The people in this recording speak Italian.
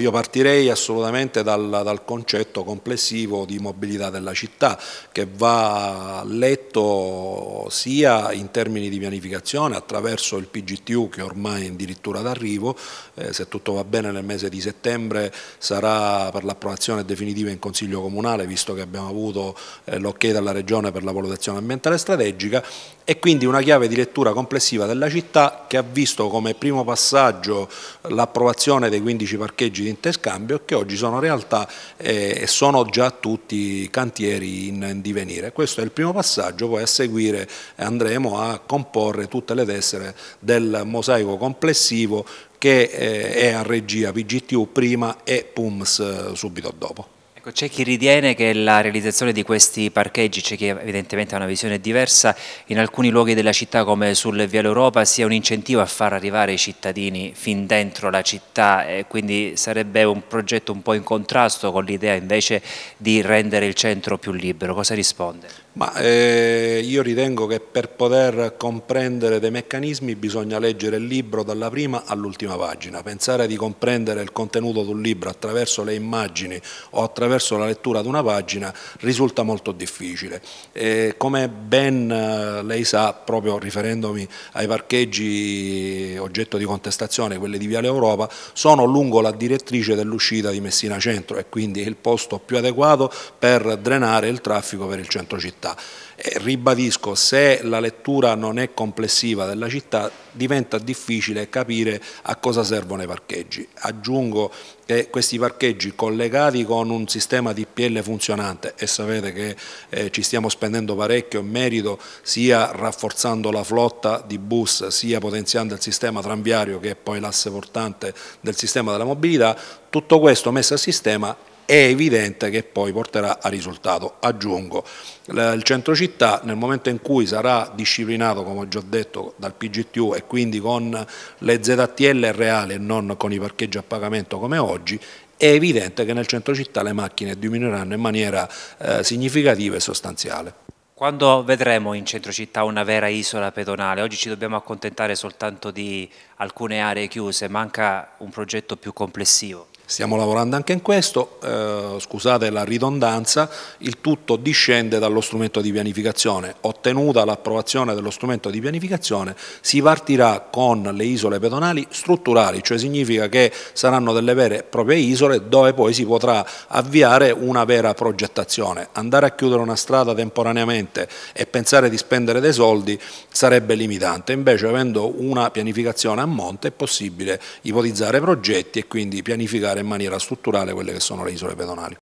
Ecco, io partirei assolutamente dal, dal, concetto complessivo di mobilità della città che va letto sia in termini di pianificazione attraverso il PGTU che ormai è addirittura d'arrivo, eh, se tutto va bene nel mese di settembre sarà per l'approvazione definitiva in Consiglio Comunale visto che abbiamo avuto eh, l'ok dalla Regione per la valutazione ambientale strategica e quindi una chiave di lettura complessiva della città che ha visto come primo passaggio l'approvazione dei 15 parcheggi di interscambio che oggi sono realtà eh, e sono già tutti cantieri in divenire. Questo è il primo passaggio, poi a seguire andremo a comporre tutte le tessere del mosaico complessivo che eh, è a regia PGTU prima e PUMS eh, subito dopo. Ecco, c'è chi ritiene che la realizzazione di questi parcheggi, c'è chi evidentemente ha una visione diversa, in alcuni luoghi della città come sul Via l'Europa sia un incentivo a far arrivare i cittadini fin dentro la città e quindi sarebbe un progetto un po' in contrasto con l'idea invece di rendere il centro più libero. Cosa risponde? Ma, eh, io ritengo che per poter comprendere dei meccanismi bisogna leggere il libro dalla prima all'ultima pagina. Pensare di comprendere il contenuto di un libro attraverso le immagini o attraverso attraverso la lettura di una pagina risulta molto difficile. E come ben eh, lei sa, proprio riferendomi ai parcheggi oggetto di contestazione, quelli di Viale Europa, sono lungo la direttrice dell'uscita di Messina Centro e quindi il posto più adeguato per drenare il traffico per il centro città ribadisco, se la lettura non è complessiva della città diventa difficile capire a cosa servono i parcheggi. Aggiungo che questi parcheggi collegati con un sistema di PL funzionante e sapete che eh, ci stiamo spendendo parecchio in merito sia rafforzando la flotta di bus sia potenziando il sistema tranviario che è poi l'asse portante del sistema della mobilità, tutto questo messo a sistema è evidente che poi porterà a risultato. Aggiungo, il centro città nel momento in cui sarà disciplinato, come ho già detto, dal PGTU e quindi con le ZTL reali e non con i parcheggi a pagamento come oggi, è evidente che nel centro città le macchine diminuiranno in maniera eh, significativa e sostanziale. Quando vedremo in centro città una vera isola pedonale? Oggi ci dobbiamo accontentare soltanto di alcune aree chiuse, manca un progetto più complessivo. Stiamo lavorando anche in questo, eh, scusate la ridondanza, il tutto discende dallo strumento di pianificazione. Ottenuta l'approvazione dello strumento di pianificazione si partirà con le isole pedonali strutturali, cioè significa che saranno delle vere e proprie isole dove poi si potrà avviare una vera progettazione. Andare a chiudere una strada temporaneamente e pensare di spendere dei soldi sarebbe limitante, invece avendo una pianificazione a monte è possibile ipotizzare progetti e quindi pianificare in maniera strutturale quelle che sono le isole pedonali.